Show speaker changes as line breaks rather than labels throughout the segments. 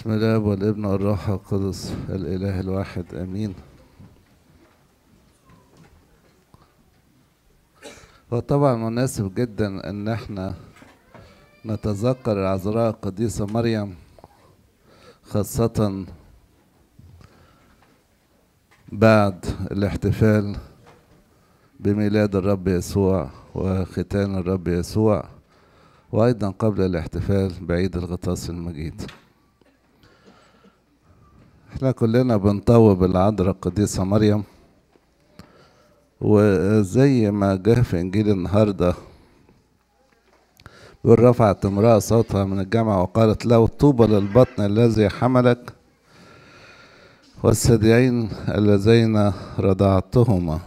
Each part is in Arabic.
بسم الله والابن والروح القدس الاله الواحد امين وطبعا مناسب جدا ان احنا نتذكر العذراء القديسة مريم خاصة بعد الاحتفال بميلاد الرب يسوع وختان الرب يسوع وأيضا قبل الاحتفال بعيد الغطاس المجيد احنا كلنا بنطوي بالعذراء القديسة مريم وزي ما جه في انجيل النهارده ورفعت رفعت امرأة صوتها من الجامعة وقالت له طوبى للبطن الذي حملك والثديين اللذين رضعتهما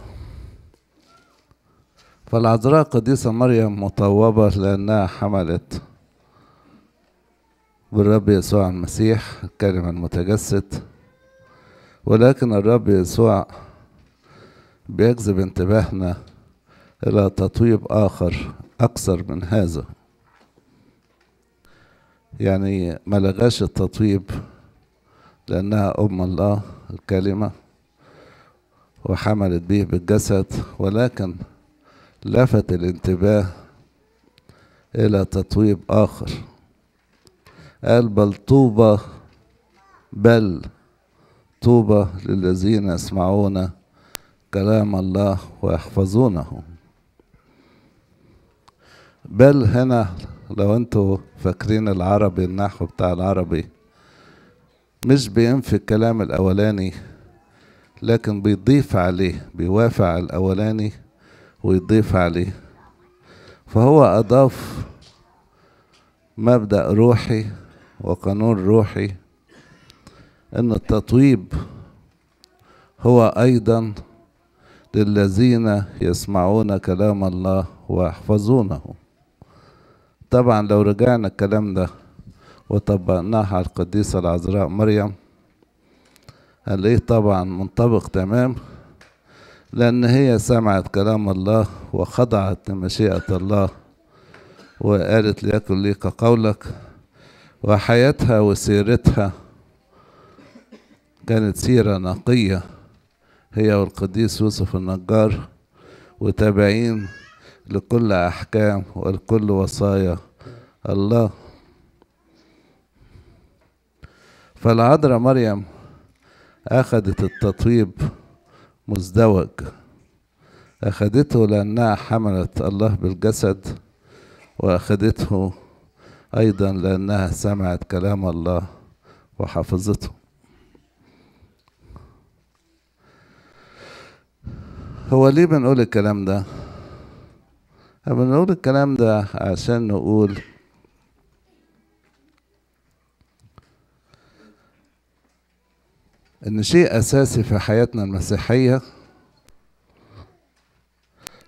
فالعذراء القديسة مريم مطوبة لأنها حملت بالرب يسوع المسيح الكلمة المتجسد ولكن الرب يسوع بيجذب انتباهنا إلى تطويب آخر أكثر من هذا يعني ما لغاش التطويب لأنها أم الله الكلمة وحملت به بالجسد ولكن لفت الانتباه إلى تطويب آخر قال بل طوبى بل طوبى للذين يسمعون كلام الله ويحفظونه بل هنا لو انتوا فاكرين العربي النحو بتاع العربي مش بينفي الكلام الاولاني لكن بيضيف عليه بيوافع على الاولاني ويضيف عليه فهو اضاف مبدا روحي وقانون روحي أن التطويب هو أيضا للذين يسمعون كلام الله ويحفظونه طبعا لو رجعنا الكلام ده وطبقناه على القديسة العذراء مريم هنلاقيه طبعا منطبق تمام لأن هي سمعت كلام الله وخضعت لمشيئة الله وقالت ليكن لي قولك وحياتها وسيرتها كانت سيرة نقية هي والقديس يوسف النجار وتابعين لكل أحكام ولكل وصايا الله فالعذراء مريم أخذت التطيب مزدوج أخذته لأنها حملت الله بالجسد وأخذته أيضا لأنها سمعت كلام الله وحفظته هو ليه بنقول الكلام ده؟ بنقول الكلام ده عشان نقول إن شيء أساسي في حياتنا المسيحية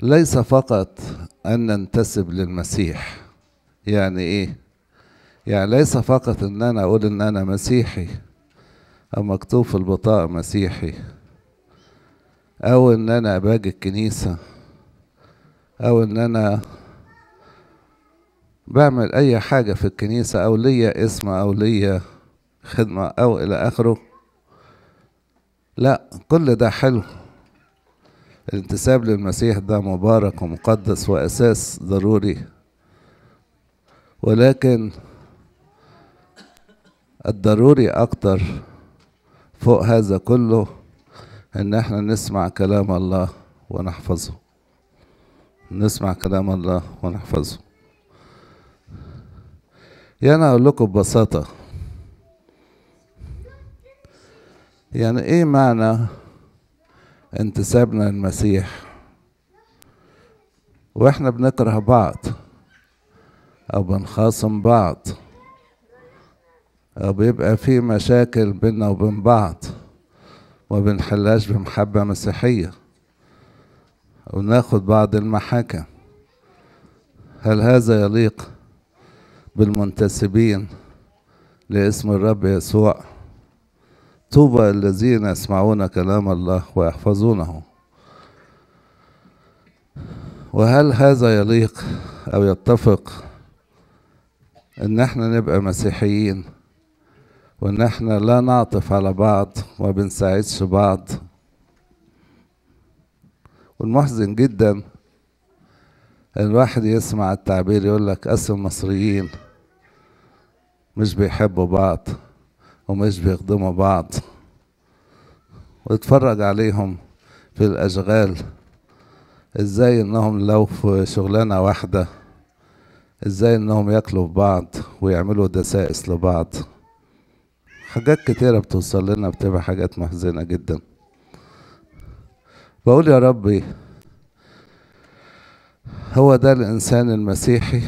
ليس فقط أن ننتسب للمسيح يعني إيه؟ يعني ليس فقط إن أنا أقول إن أنا مسيحي أو مكتوب في البطاقة مسيحي او ان انا باجي الكنيسة او ان انا بعمل اي حاجة في الكنيسة او ليا اسم او ليا خدمة او الى اخره لا كل ده حلو الانتساب للمسيح ده مبارك ومقدس واساس ضروري ولكن الضروري اكتر فوق هذا كله ان احنا نسمع كلام الله ونحفظه نسمع كلام الله ونحفظه يعني اقول لكم ببساطه يعني ايه معنى انتسابنا للمسيح واحنا بنكره بعض او بنخاصم بعض او بيبقى في مشاكل بينا وبين بعض وما بنحلهاش بمحبة مسيحية وناخد بعض المحاكم هل هذا يليق بالمنتسبين لاسم الرب يسوع طوبى الذين يسمعون كلام الله ويحفظونه وهل هذا يليق او يتفق ان احنا نبقى مسيحيين وإن إحنا لا نعطف على بعض وما بنساعدش بعض والمحزن جدا الواحد يسمع التعبير يقول لك أصل المصريين مش بيحبوا بعض ومش بيخدموا بعض واتفرج عليهم في الأشغال ازاي انهم لو في شغلانة واحدة ازاي انهم ياكلوا في بعض ويعملوا دسائس لبعض حاجات كتيرة بتوصل لنا بتبقى حاجات محزنة جدا بقول يا ربي هو ده الإنسان المسيحي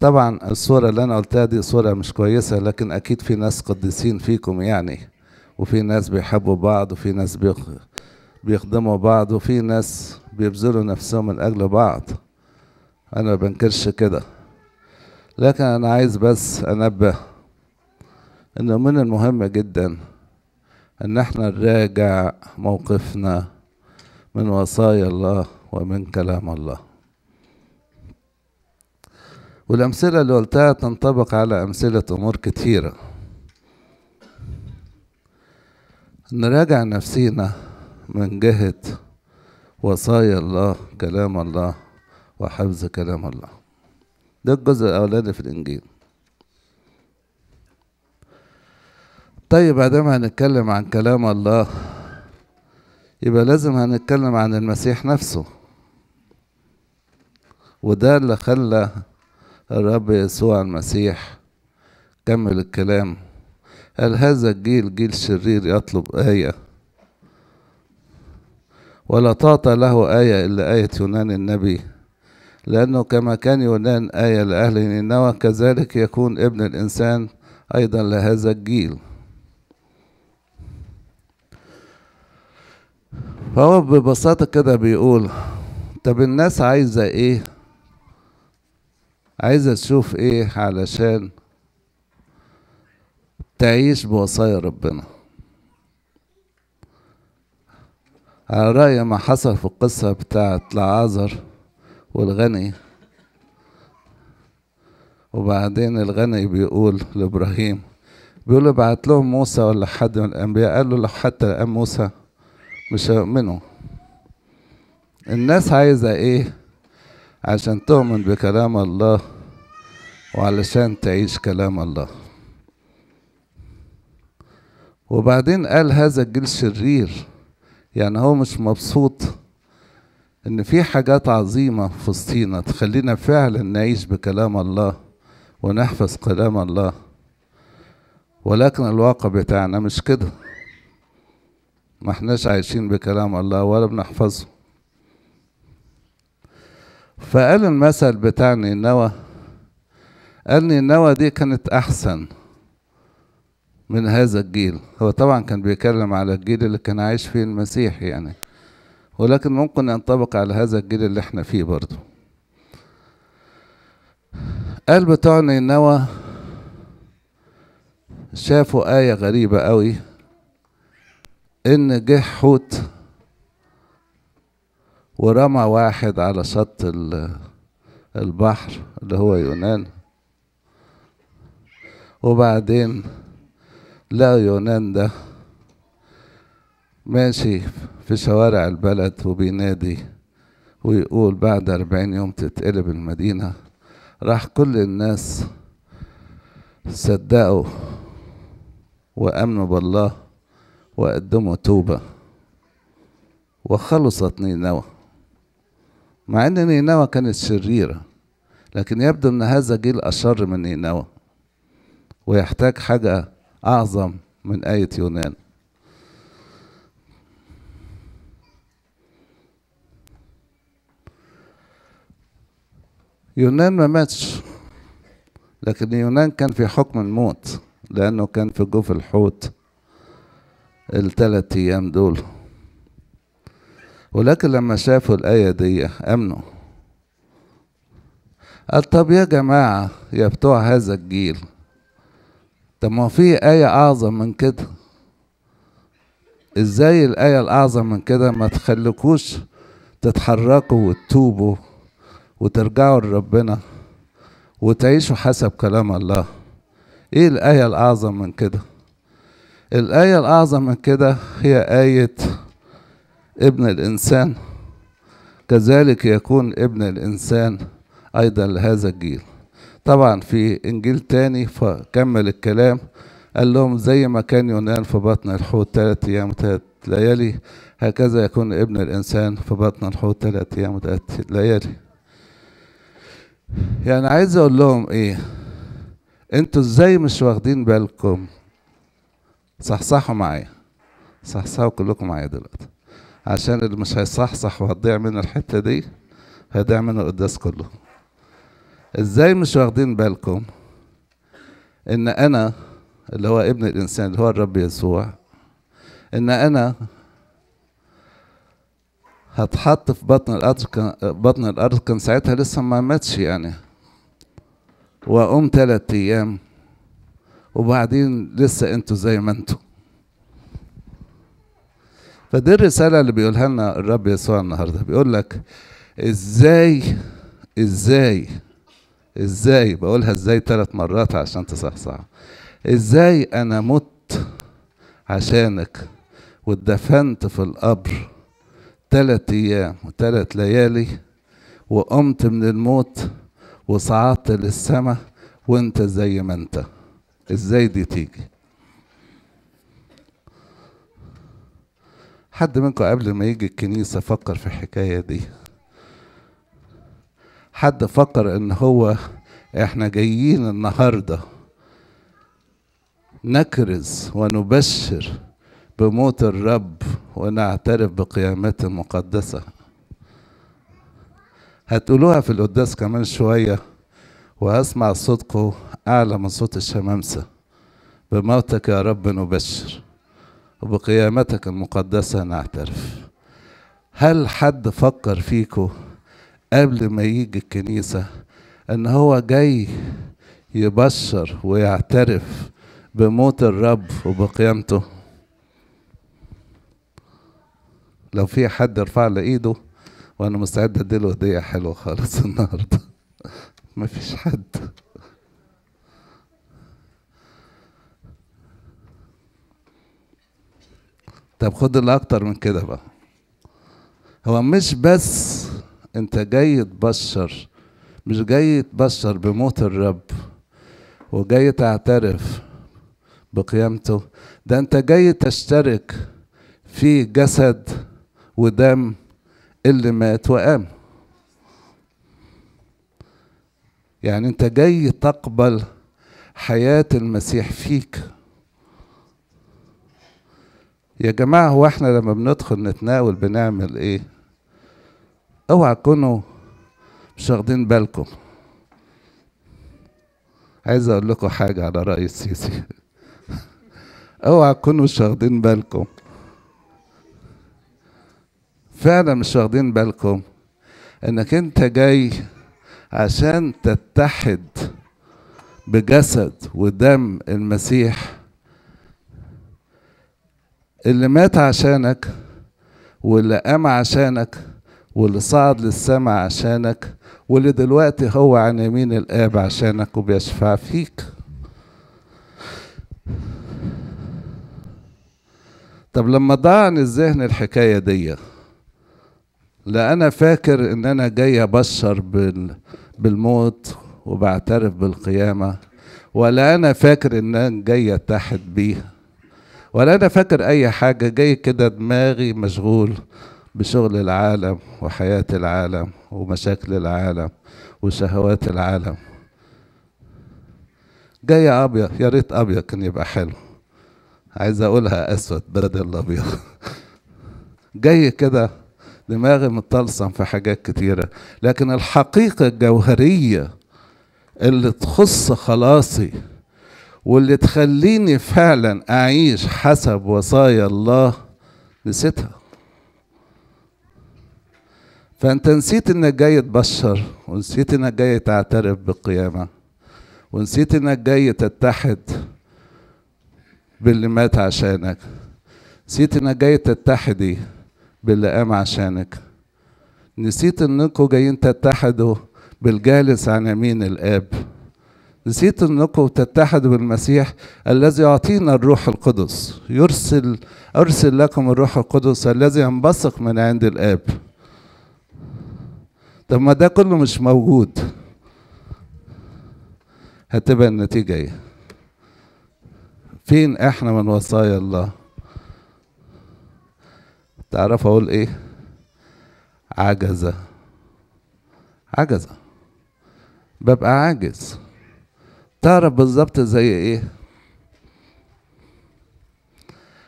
طبعا الصورة اللي أنا قلتها دي صورة مش كويسة لكن أكيد في ناس قديسين فيكم يعني وفي ناس بيحبوا بعض وفي ناس بيخدموا بعض وفي ناس بيبذلوا نفسهم من أجل بعض أنا ما بنكرش كده لكن أنا عايز بس أنبه انه من المهم جدا ان احنا نراجع موقفنا من وصايا الله ومن كلام الله والامثله اللي قلتها تنطبق على امثله امور كتيره نراجع نفسينا من جهه وصايا الله كلام الله وحفظ كلام الله ده الجزء الاولاني في الانجيل طيب ما هنتكلم عن كلام الله يبقى لازم هنتكلم عن المسيح نفسه وده اللي خلى الرب يسوع المسيح كمل الكلام قال هذا الجيل جيل شرير يطلب آية ولا تعطى له آية إلا آية يونان النبي لأنه كما كان يونان آية لأهل نينوى كذلك يكون ابن الإنسان أيضا لهذا الجيل فهو ببساطة كده بيقول طب الناس عايزة ايه عايزة تشوف ايه علشان تعيش بوصايا ربنا على رأي ما حصل في القصة بتاعت العازر والغني وبعدين الغني بيقول لإبراهيم بيقول ابعت لهم موسى ولا حد من الأنبياء قال له لو حتى الآن موسى مش هيؤمنوا الناس عايزة ايه عشان تؤمن بكلام الله وعلشان تعيش كلام الله وبعدين قال هذا الجيل شرير يعني هو مش مبسوط ان في حاجات عظيمة في وسطينا تخلينا فعلا نعيش بكلام الله ونحفظ كلام الله ولكن الواقع بتاعنا مش كده ما احناش عايشين بكلام الله ولا بنحفظه فقال المثل بتاع النوى قال النوى دي كانت أحسن من هذا الجيل هو طبعا كان بيتكلم على الجيل اللي كان عايش فيه المسيح يعني ولكن ممكن ينطبق على هذا الجيل اللي احنا فيه برضه قال بتوع النوى شافوا آية غريبة قوي ان جه حوت ورمى واحد على شط البحر اللي هو يونان وبعدين لا يونان ده ماشي في شوارع البلد وبينادي ويقول بعد أربعين يوم تتقلب المدينة راح كل الناس صدقوا وأمنوا بالله وقدموا توبة وخلصت نينوى مع ان نينوى كانت شريرة لكن يبدو ان هذا جيل اشر من نينوى ويحتاج حاجة اعظم من آية يونان يونان ما ماتش لكن يونان كان في حكم الموت لأنه كان في جوف الحوت الثلاث ايام دول ولكن لما شافوا الايه دي امنوا قال طب يا جماعه يا بتوع هذا الجيل طب ما في ايه اعظم من كده ازاي الايه الاعظم من كده ما تخلكوش تتحركوا وتتوبوا وترجعوا لربنا وتعيشوا حسب كلام الله ايه الايه الاعظم من كده الآية الأعظم من كده هي آية ابن الإنسان كذلك يكون ابن الإنسان أيضا لهذا الجيل طبعا في إنجيل تاني فكمل الكلام قال لهم زي ما كان يونان في بطن الحوت ثلاثة أيام وثلاث ليالي هكذا يكون ابن الإنسان في بطن الحوت ثلاثة أيام وثلاث ليالي يعني عايز أقول لهم إيه انتوا ازاي مش واخدين بالكم صحصحوا معايا صحصحوا كلكم معايا دلوقتي عشان اللي مش هيصحصح وهتضيع منه الحته دي هيضيع منه القداس كله ازاي مش واخدين بالكم ان انا اللي هو ابن الانسان اللي هو الرب يسوع ان انا هتحط في بطن الارض كان بطن الارض كان ساعتها لسه ما ماتش يعني واقوم ثلاث ايام وبعدين لسه انتوا زي ما انتوا فدي الرسالة اللي بيقولها لنا الرب يسوع النهاردة بيقول لك ازاي ازاي ازاي بقولها ازاي ثلاث مرات عشان تصحصح ازاي انا مت عشانك واتدفنت في القبر ثلاث ايام وثلاث ليالي وقمت من الموت وصعدت للسماء وانت زي ما انت ازاي دي تيجي حد منكم قبل ما يجي الكنيسة فكر في الحكاية دي حد فكر ان هو احنا جايين النهاردة نكرز ونبشر بموت الرب ونعترف بقيامته المقدسة هتقولوها في القداس كمان شويه وأسمع صوتكم أعلى من صوت الشمامسة بموتك يا رب نبشر وبقيامتك المقدسة نعترف هل حد فكر فيكم قبل ما يجي الكنيسة إن هو جاي يبشر ويعترف بموت الرب وبقيامته لو في حد يرفع لي ايده وانا مستعد اديله هديه حلوه خالص النهارده مفيش حد طب خد اللي اكتر من كده بقى هو مش بس انت جاي تبشر مش جاي تبشر بموت الرب وجاي تعترف بقيامته ده انت جاي تشترك في جسد ودم اللي مات وقام يعني انت جاي تقبل حياة المسيح فيك يا جماعة هو احنا لما بندخل نتناول بنعمل ايه اوعى تكونوا مش واخدين بالكم عايز اقول لكم حاجة على رأي السيسي اوعى تكونوا مش واخدين بالكم فعلا مش واخدين بالكم انك انت جاي عشان تتحد بجسد ودم المسيح اللي مات عشانك واللي قام عشانك واللي صعد للسماء عشانك واللي دلوقتي هو عن يمين الآب عشانك وبيشفع فيك طب لما ضاع عن الذهن الحكاية ديه لا انا فاكر ان انا جاي ابشر بال بالموت وبعترف بالقيامه ولا انا فاكر ان انا جاي اتحد بيها ولا انا فاكر اي حاجه جاي كده دماغي مشغول بشغل العالم وحياه العالم ومشاكل العالم وشهوات العالم جاي ابيض يا ريت ابيض كان يبقى حلو عايز اقولها اسود بدل الابيض جاي كده دماغي متلصم في حاجات كتيرة لكن الحقيقة الجوهرية اللي تخص خلاصي واللي تخليني فعلا أعيش حسب وصايا الله نسيتها فأنت نسيت إنك جاي تبشر ونسيت إنك جاي تعترف بالقيامة ونسيت إنك جاي تتحد باللي مات عشانك نسيت إنك جاي تتحدي باللي قام عشانك نسيت انكم جايين تتحدوا بالجالس عن يمين الاب نسيت انكم تتحدوا بالمسيح الذي يعطينا الروح القدس يرسل ارسل لكم الروح القدس الذي ينبثق من عند الاب طب ما ده كله مش موجود هتبقى النتيجه ايه فين احنا من وصايا الله تعرف اقول ايه عجزة عجزة ببقى عاجز تعرف بالظبط زي ايه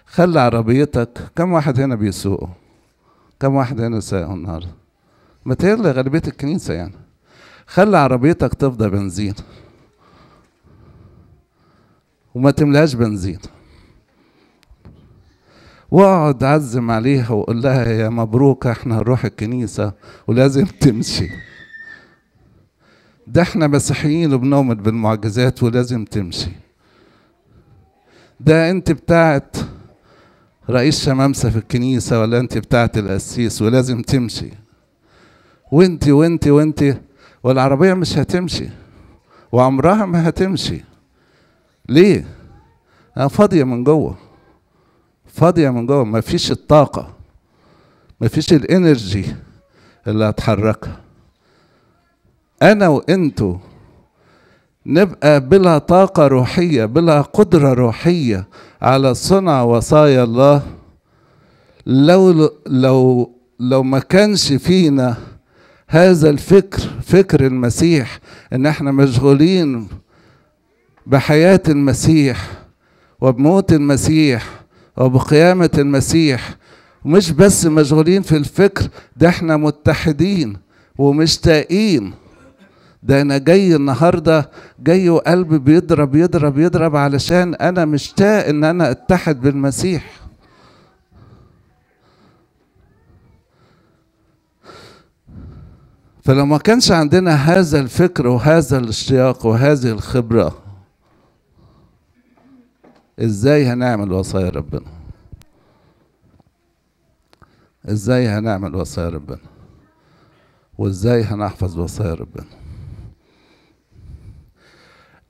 خلي عربيتك كم واحد هنا بيسوقوا كم واحد هنا سايقوا النهارده متهيألي غالبية الكنيسة يعني خلي عربيتك تفضى بنزين وما تملاش بنزين واقعد عزم عليها وقول لها يا مبروك احنا هنروح الكنيسة ولازم تمشي ده احنا مسيحيين وبنؤمن بالمعجزات ولازم تمشي ده انت بتاعت رئيس شمامسة في الكنيسة ولا انت بتاعت القسيس ولازم تمشي وانت وانت وانت والعربية مش هتمشي وعمرها ما هتمشي ليه؟ أنا فاضية من جوه فاضيه من جوه ما فيش الطاقه ما فيش الانرجي اللي هتحركها انا وانتو نبقى بلا طاقة روحية بلا قدرة روحية على صنع وصايا الله لو لو لو ما كانش فينا هذا الفكر فكر المسيح ان احنا مشغولين بحياة المسيح وبموت المسيح وبقيامة المسيح مش بس مشغولين في الفكر ده احنا متحدين ومشتاقين ده انا جاي النهارده جاي وقلبي بيضرب يضرب يضرب علشان انا مشتاق ان انا اتحد بالمسيح فلو ما كانش عندنا هذا الفكر وهذا الاشتياق وهذه الخبره ازاي هنعمل وصايا ربنا ازاي هنعمل وصايا ربنا وازاي هنحفظ وصايا ربنا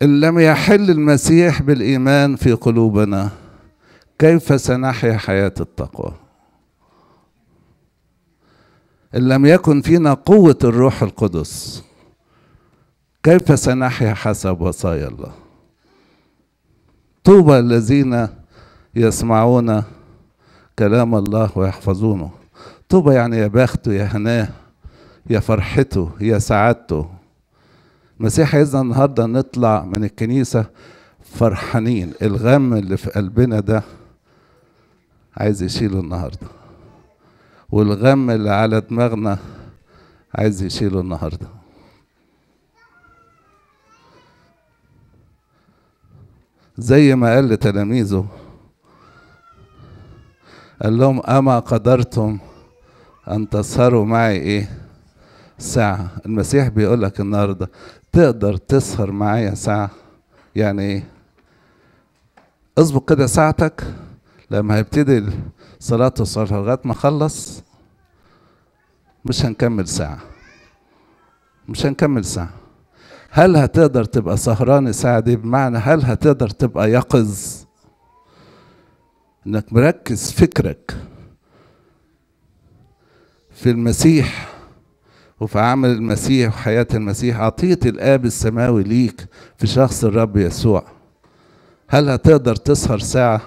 ان لم يحل المسيح بالايمان في قلوبنا كيف سنحيا حياه التقوى ان لم يكن فينا قوه الروح القدس كيف سنحيا حسب وصايا الله طوبى الذين يسمعون كلام الله ويحفظونه طوبى يعني يا بخته يا هناه يا فرحته يا سعادته المسيح عايزنا النهارده نطلع من الكنيسه فرحانين الغم اللي في قلبنا ده عايز يشيله النهارده والغم اللي على دماغنا عايز يشيله النهارده زي ما قال لتلاميذه قال لهم أما قدرتم أن تسهروا معي إيه ساعة المسيح بيقول لك النهاردة تقدر تسهر معايا ساعة يعني إيه اظبط كده ساعتك لما هيبتدي صلاة الصلاة لغاية ما أخلص مش هنكمل ساعة مش هنكمل ساعة هل هتقدر تبقى سهران سعدي إيه؟ دي بمعنى هل هتقدر تبقى يقظ انك مركز فكرك في المسيح وفي عمل المسيح وحياة المسيح عطية الآب السماوي ليك في شخص الرب يسوع هل هتقدر تسهر ساعة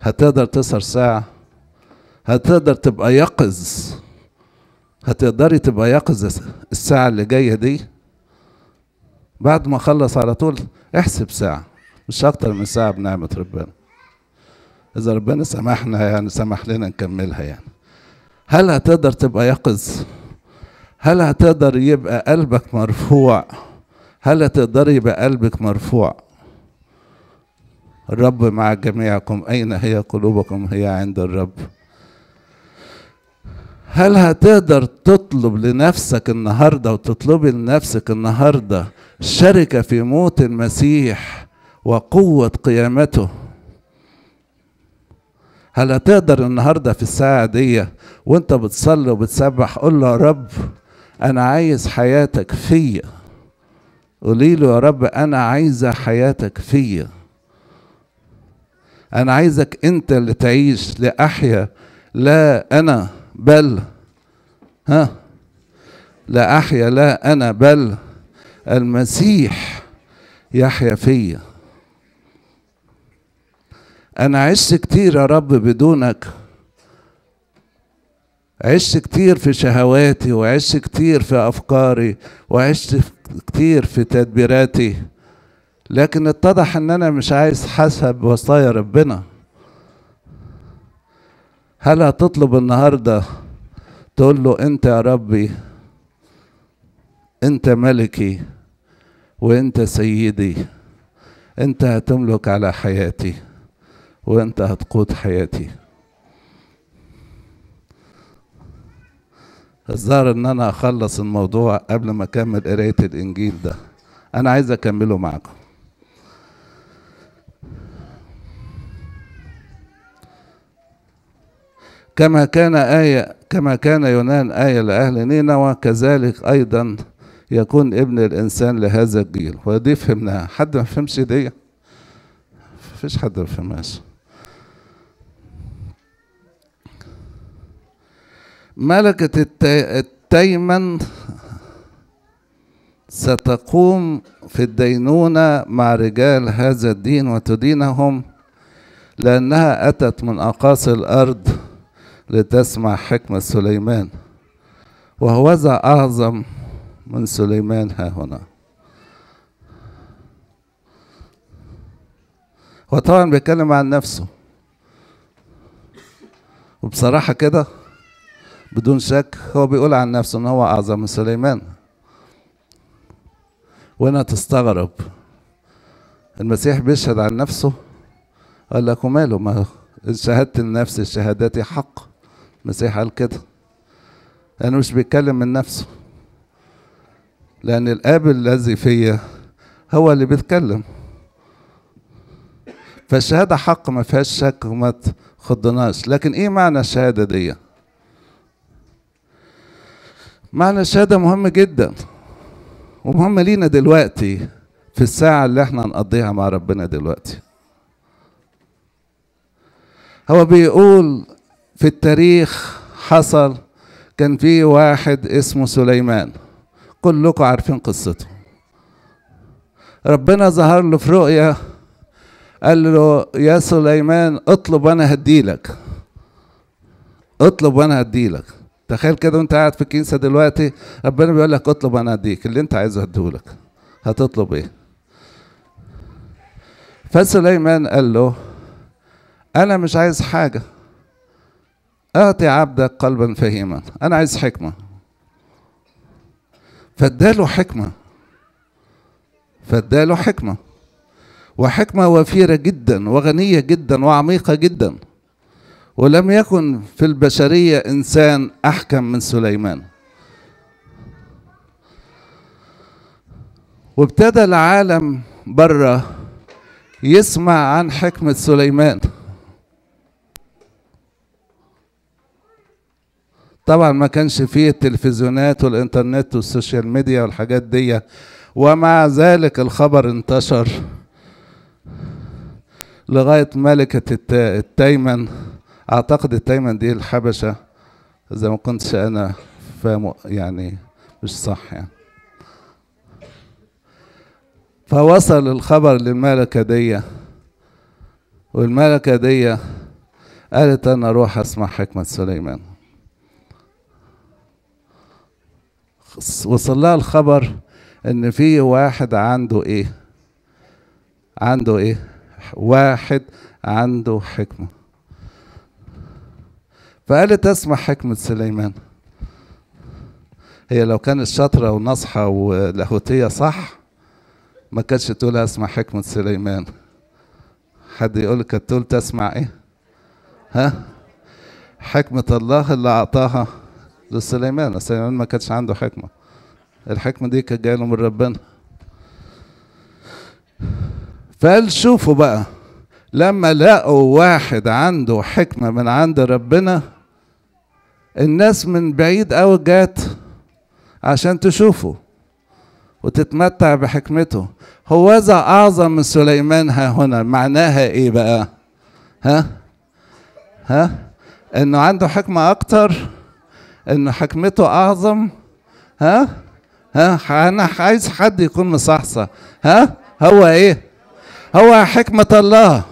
هتقدر تسهر ساعة هتقدر تبقى يقظ هتقدري تبقى يقظة الساعة اللي جاية دي بعد ما اخلص على طول احسب ساعة مش أكتر من ساعة بنعمة ربنا إذا ربنا سمحنا يعني سمح لنا نكملها يعني هل هتقدر تبقى يقظ؟ هل هتقدر يبقى قلبك مرفوع؟ هل هتقدر يبقى قلبك مرفوع؟ الرب مع جميعكم أين هي قلوبكم هي عند الرب هل هتقدر تطلب لنفسك النهارده وتطلبي لنفسك النهارده شركه في موت المسيح وقوه قيامته هل هتقدر النهارده في الساعه دي وانت بتصلي وبتسبح قول له يا رب انا عايز حياتك فيا قولي له يا رب انا عايزه حياتك فيا انا عايزك انت اللي تعيش لاحيا لا انا بل ها لا أحيا لا أنا بل المسيح يحيا فيا أنا عشت كتير يا رب بدونك عشت كتير في شهواتي وعشت كتير في أفكاري وعشت كتير في تدبيراتي لكن اتضح ان انا مش عايز حسب وصايا ربنا هل هتطلب النهارده تقول له انت يا ربي انت ملكي وانت سيدي انت هتملك على حياتي وانت هتقود حياتي الظاهر ان انا اخلص الموضوع قبل ما اكمل قرايه الانجيل ده انا عايز اكمله معكم كما كان آية كما كان يونان آية لأهل نينوى كذلك أيضا يكون ابن الإنسان لهذا الجيل ودي فهمناها حد ما فهمش دي مفيش حد ما فهمهاش ملكة التيمن ستقوم في الدينونة مع رجال هذا الدين وتدينهم لأنها أتت من أقاصي الأرض لتسمع حكمة سليمان وهوذا أعظم من سليمان ها هنا هو طبعا بيتكلم عن نفسه وبصراحة كده بدون شك هو بيقول عن نفسه ان هو اعظم من سليمان وانا تستغرب المسيح بيشهد عن نفسه قال لك وماله ما ان شهدت لنفسي شهادتي حق المسيح قال كده أنا مش بيتكلم من نفسه لأن الآب الذي فيا هو اللي بيتكلم فالشهادة حق ما فيهاش شك وما تخضناش لكن إيه معنى الشهادة دي معنى الشهادة مهم جدا ومهم لينا دلوقتي في الساعة اللي احنا هنقضيها مع ربنا دلوقتي هو بيقول في التاريخ حصل كان في واحد اسمه سليمان كلكم عارفين قصته ربنا ظهر له في رؤيا قال له يا سليمان اطلب وانا هديلك اطلب وانا هديلك تخيل كده وانت قاعد في الكنيسه دلوقتي ربنا بيقول لك اطلب انا هديك اللي انت عايزه هديهولك هتطلب ايه فسليمان قال له انا مش عايز حاجه أعطي عبدك قلبا فهيما أنا عايز حكمة فاداله حكمة فاداله حكمة وحكمة وفيرة جدا وغنية جدا وعميقة جدا ولم يكن في البشرية إنسان أحكم من سليمان وابتدى العالم بره يسمع عن حكمة سليمان طبعا ما كانش فيه التلفزيونات والانترنت والسوشيال ميديا والحاجات دي ومع ذلك الخبر انتشر لغاية ملكة التيمن أعتقد التيمن دي الحبشة إذا ما كنتش أنا فاهمه يعني مش صح يعني فوصل الخبر للملكة دي والملكة دي قالت أنا أروح أسمع حكمة سليمان وصل لها الخبر ان في واحد عنده ايه عنده ايه واحد عنده حكمه فقالت اسمع حكمه سليمان هي لو كانت شاطره وناصحه ولاهوتيه صح ما كانتش تقول اسمع حكمه سليمان حد يقول كانت تقول تسمع ايه ها حكمه الله اللي اعطاها لسليمان سليمان ما كانش عنده حكمة الحكمة دي كانت جاية له من ربنا فقال شوفوا بقى لما لقوا واحد عنده حكمة من عند ربنا الناس من بعيد قوي جات عشان تشوفه وتتمتع بحكمته هو ذا أعظم من سليمان ها هنا معناها إيه بقى ها ها إنه عنده حكمة أكتر ان حكمته اعظم ها ها انا عايز حد يكون مصحصح ها هو ايه هو حكمة الله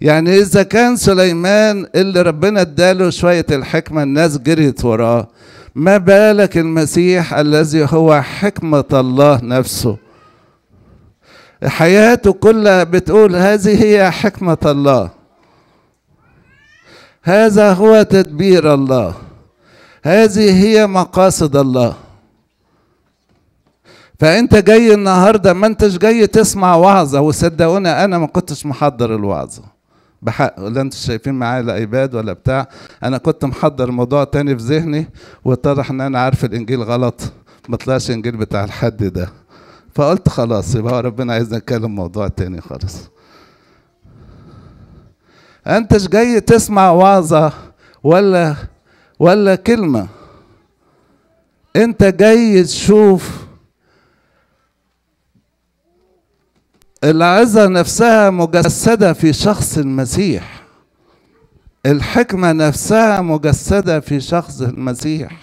يعني إذا كان سليمان اللي ربنا اداله شوية الحكمة الناس جريت وراه ما بالك المسيح الذي هو حكمة الله نفسه حياته كلها بتقول هذه هي حكمة الله هذا هو تدبير الله هذه هي مقاصد الله فانت جاي النهارده ما انتش جاي تسمع وعظه وصدقوني انا ما كنتش محضر الوعظه بحق ولا انتوا شايفين معايا الايباد ولا بتاع انا كنت محضر موضوع تاني في ذهني واتضح ان انا عارف الانجيل غلط ما طلعش انجيل بتاع الحد ده فقلت خلاص يبقى ربنا عايزنا نتكلم موضوع تاني خالص انتش جاي تسمع وعظة ولا ولا كلمة انت جاي تشوف العظة نفسها مجسدة في شخص المسيح الحكمة نفسها مجسدة في شخص المسيح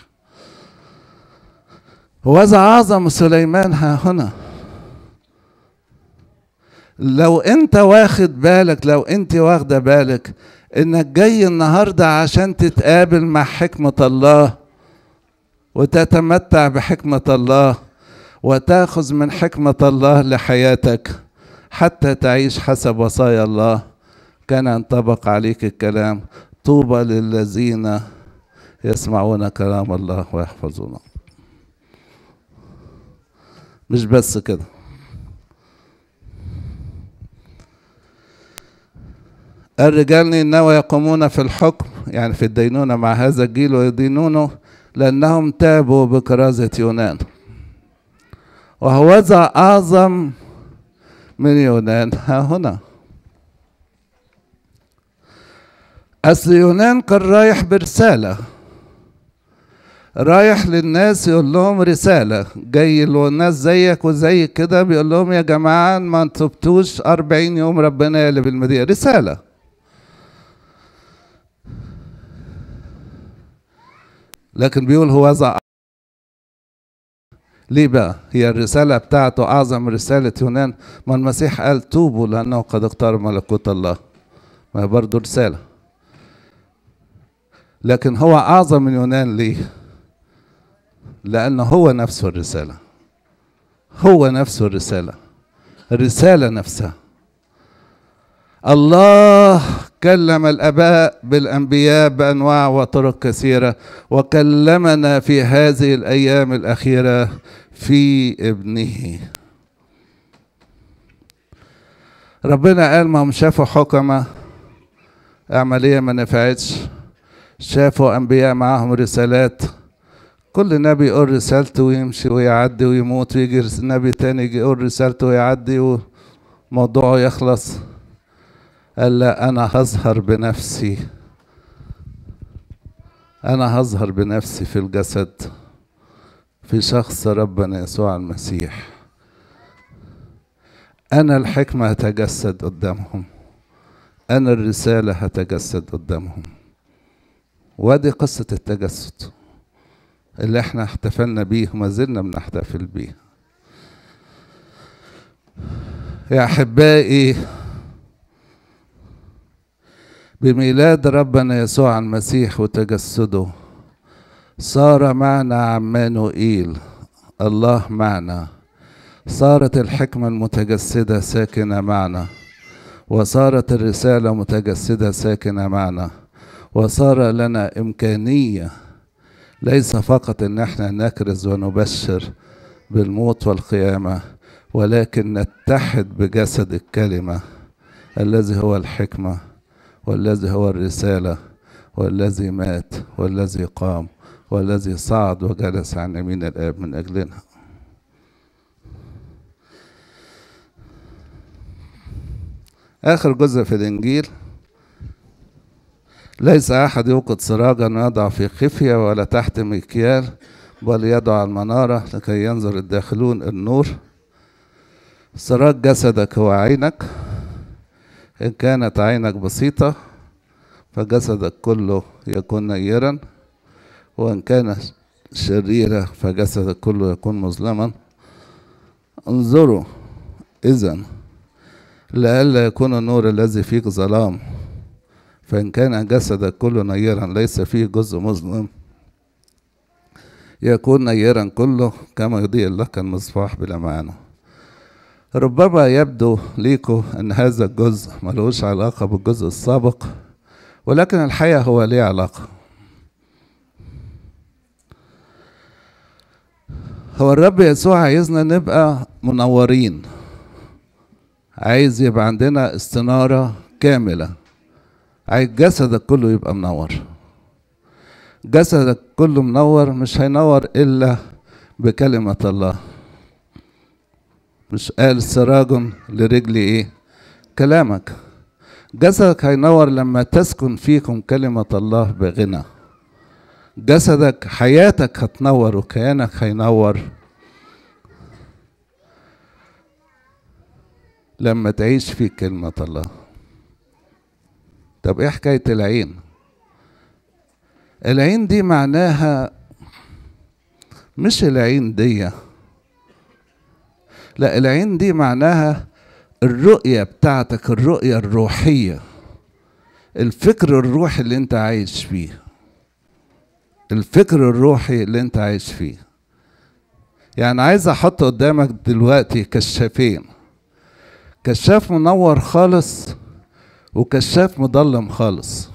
وذا أعظم سليمان ها هنا لو انت واخد بالك لو انت واخده بالك انك جاي النهارده عشان تتقابل مع حكمه الله وتتمتع بحكمه الله وتاخذ من حكمه الله لحياتك حتى تعيش حسب وصايا الله كان ينطبق عليك الكلام طوبى للذين يسمعون كلام الله ويحفظونه مش بس كده الرجال إنما يقومون في الحكم يعني في الدينونة مع هذا الجيل ويدينونه لأنهم تابوا بكرازة يونان وهوذا أعظم من يونان ها هنا أصل يونان كان رايح برسالة رايح للناس يقول لهم رسالة جاي الناس زيك وزي كده بيقول لهم يا جماعة ما انتبتوش أربعين يوم ربنا يقلب المدينة رسالة لكن بيقول هو ذا ليه بقى هي الرسالة بتاعته أعظم رسالة يونان ما المسيح قال توبوا لأنه قد اقترب ملكوت الله ما هي برضه رسالة لكن هو أعظم من يونان ليه لأنه هو نفسه الرسالة هو نفسه الرسالة الرسالة نفسها الله كلم الاباء بالانبياء بانواع وطرق كثيره وكلمنا في هذه الايام الاخيره في ابنه ربنا قال ما هم شافوا حكمة عملية ما نفعتش شافوا أنبياء معاهم رسالات كل نبي يقول رسالته ويمشي ويعدي ويموت ويجي نبي تاني يقول رسالته ويعدي وموضوعه يخلص قال لا أنا هظهر بنفسي أنا هظهر بنفسي في الجسد في شخص ربنا يسوع المسيح أنا الحكمة هتجسد قدامهم أنا الرسالة هتجسد قدامهم وادي قصة التجسد اللي احنا احتفلنا بيه وما زلنا بنحتفل بيه يا أحبائي بميلاد ربنا يسوع المسيح وتجسده صار معنا عمانوئيل الله معنا صارت الحكمة المتجسدة ساكنة معنا وصارت الرسالة متجسدة ساكنة معنا وصار لنا إمكانية ليس فقط إن احنا نكرز ونبشر بالموت والقيامة ولكن نتحد بجسد الكلمة الذي هو الحكمه والذي هو الرسالة والذي مات والذي قام والذي صعد وجلس عن يمين الآب من أجلنا آخر جزء في الإنجيل ليس أحد يوقد سراجا يضع في خفية ولا تحت مكيال بل يضع المنارة لكي ينظر الداخلون النور سراج جسدك هو عينك إن كانت عينك بسيطة فجسدك كله يكون نيرا وإن كانت شريرة فجسدك كله يكون مظلما انظروا إذا لئلا يكون النور الذي فيك ظلام فإن كان جسدك كله نيرا ليس فيه جزء مظلم يكون نيرا كله كما يضيء لك المصباح بلمعانه ربما يبدو ليكو أن هذا الجزء ملوش علاقة بالجزء السابق ولكن الحقيقة هو ليه علاقة هو الرب يسوع عايزنا نبقى منورين عايز يبقى عندنا استنارة كاملة عايز جسدك كله يبقى منور جسدك كله منور مش هينور إلا بكلمة الله مش قال سراج لرجلي ايه كلامك جسدك هينور لما تسكن فيكم كلمة الله بغنى جسدك حياتك هتنور وكيانك هينور لما تعيش في كلمة الله طب ايه حكاية العين العين دي معناها مش العين دي لا العين دي معناها الرؤية بتاعتك الرؤية الروحية الفكر الروحي اللي انت عايش فيه الفكر الروحي اللي انت عايش فيه يعني عايز احط قدامك دلوقتي كشافين كشاف منور خالص وكشاف مظلم خالص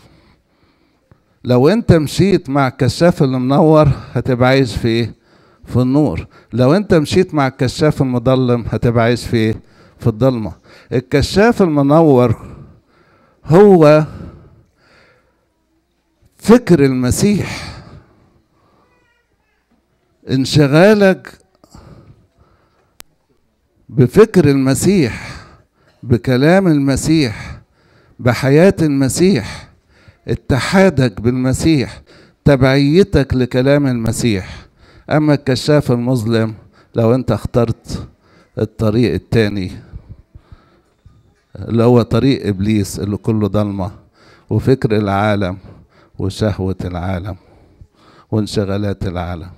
لو انت مشيت مع الكشاف اللي منور هتبقى عايش في ايه في النور لو انت مشيت مع الكشاف المضلم هتبقى عايش في ايه في الضلمة الكشاف المنور هو فكر المسيح انشغالك بفكر المسيح بكلام المسيح بحياة المسيح اتحادك بالمسيح تبعيتك لكلام المسيح أما الكشاف المظلم لو أنت اخترت الطريق الثاني اللي هو طريق إبليس اللي كله ضلمة وفكر العالم وشهوة العالم وانشغالات العالم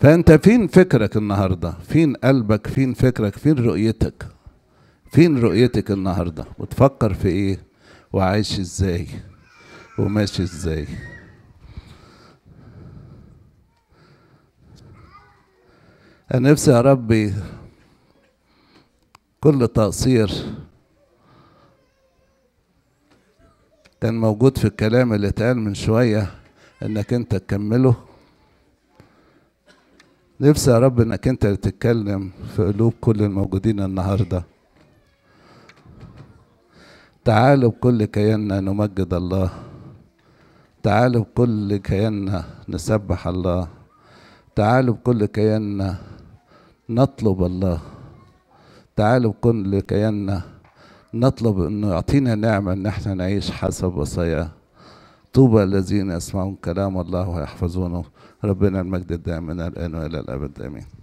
فأنت فين فكرك النهاردة؟ فين قلبك؟ فين فكرك؟ فين رؤيتك؟ فين رؤيتك النهاردة؟ وتفكر في إيه؟ وعايش إزاي؟ وماشي ازاي انا نفسي يا ربي كل تقصير كان موجود في الكلام اللي اتقال من شويه انك انت تكمله نفسي يا رب انك انت اللي تتكلم في قلوب كل الموجودين النهارده تعالوا بكل كياننا نمجد الله تعالوا بكل كياننا نسبح الله تعالوا بكل كياننا نطلب الله تعالوا بكل كياننا نطلب انه يعطينا نعمه ان احنا نعيش حسب وصاياه طوبى الذين يسمعون كلام الله ويحفظونه ربنا المجد الدائم من الان والى الابد امين